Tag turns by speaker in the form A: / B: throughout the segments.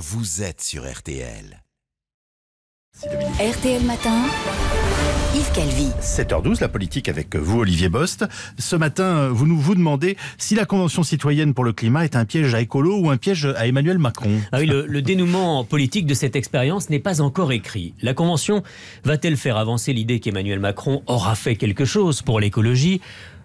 A: vous êtes sur RTL. RTL Matin. Yves Calvi. 7h12, la politique avec vous, Olivier Bost. Ce matin, vous nous vous demandez si la Convention citoyenne pour le climat est un piège à Écolo ou un piège à Emmanuel Macron. Ah
B: le, le dénouement politique de cette expérience n'est pas encore écrit. La Convention va-t-elle faire avancer l'idée qu'Emmanuel Macron aura fait quelque chose pour l'écologie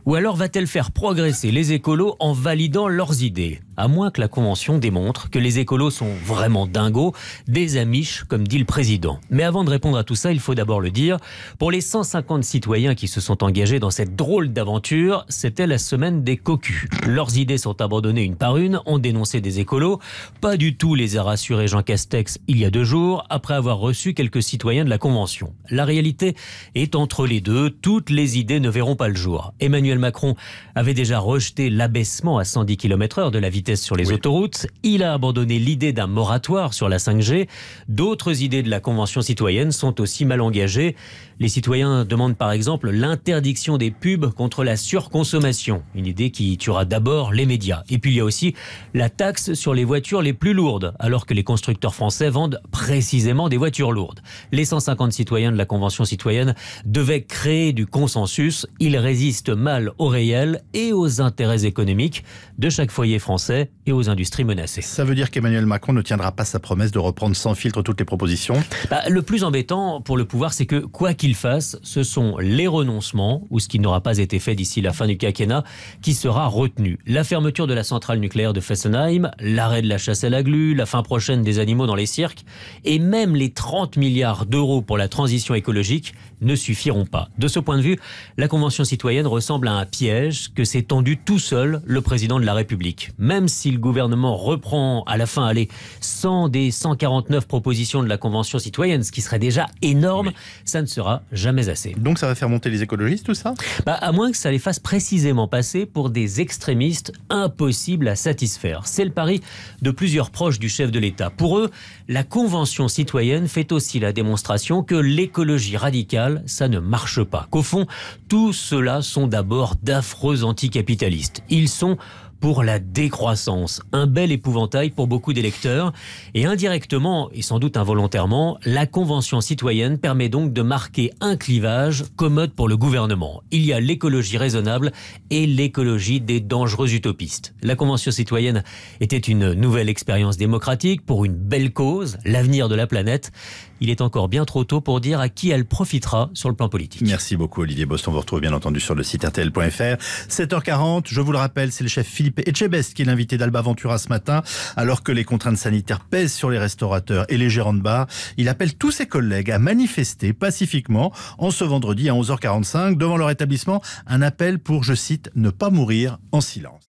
B: ou alors va-t-elle faire progresser les écolos en validant leurs idées À moins que la Convention démontre que les écolos sont vraiment dingos, des amiches, comme dit le président. Mais avant de répondre à tout ça, il faut d'abord le dire. Pour les 150 citoyens qui se sont engagés dans cette drôle d'aventure, c'était la semaine des cocus. Leurs idées sont abandonnées une par une, ont dénoncé des écolos. Pas du tout les a rassurés Jean Castex il y a deux jours, après avoir reçu quelques citoyens de la Convention. La réalité est entre les deux, toutes les idées ne verront pas le jour. Emmanuel Macron avait déjà rejeté l'abaissement à 110 km/h de la vitesse sur les autoroutes. Il a abandonné l'idée d'un moratoire sur la 5G. D'autres idées de la Convention citoyenne sont aussi mal engagées. Les citoyens demandent par exemple l'interdiction des pubs contre la surconsommation, une idée qui tuera d'abord les médias. Et puis il y a aussi la taxe sur les voitures les plus lourdes, alors que les constructeurs français vendent précisément des voitures lourdes. Les 150 citoyens de la Convention citoyenne devaient créer du consensus. Ils résistent mal au réel et aux intérêts économiques de chaque foyer français et aux industries menacées. Ça veut dire qu'Emmanuel Macron ne tiendra pas sa promesse de reprendre sans filtre toutes les propositions bah, Le plus embêtant pour le pouvoir, c'est que quoi qu'il fasse, ce sont les renoncements, ou ce qui n'aura pas été fait d'ici la fin du quinquennat, qui sera retenu. La fermeture de la centrale nucléaire de Fessenheim, l'arrêt de la chasse à la glu, la fin prochaine des animaux dans les cirques, et même les 30 milliards d'euros pour la transition écologique ne suffiront pas. De ce point de vue, la Convention citoyenne ressemble à un piège que s'est tendu tout seul le président de la République. Même si le gouvernement reprend à la fin, allez, 100 des 149 propositions de la Convention citoyenne, ce qui serait déjà énorme, ça ne sera jamais assez. Donc ça va faire monter les écologistes, tout ça bah, À moins que ça les fasse précisément passer pour des extrémistes impossibles à satisfaire. C'est le pari de plusieurs proches du chef de l'État. Pour eux, la Convention citoyenne fait aussi la démonstration que l'écologie radicale, ça ne marche pas. Qu'au fond, tout cela sont d'abord d'affreux anticapitalistes. Ils sont pour la décroissance. Un bel épouvantail pour beaucoup d'électeurs. Et indirectement, et sans doute involontairement, la Convention citoyenne permet donc de marquer un clivage commode pour le gouvernement. Il y a l'écologie raisonnable et l'écologie des dangereux utopistes. La Convention citoyenne était une nouvelle expérience démocratique pour une belle cause, l'avenir de la planète. Il est encore bien trop tôt pour dire à qui elle profitera sur le plan politique.
A: Merci beaucoup Olivier Boston. vous retrouve bien entendu sur le site rtl.fr. 7h40, je vous le rappelle, c'est le chef Philippe et Etchebest, qui est l'invité d'Alba Ventura ce matin. Alors que les contraintes sanitaires pèsent sur les restaurateurs et les gérants de bars, il appelle tous ses collègues à manifester pacifiquement en ce vendredi à 11h45 devant leur établissement. Un appel pour, je cite, ne pas mourir en silence.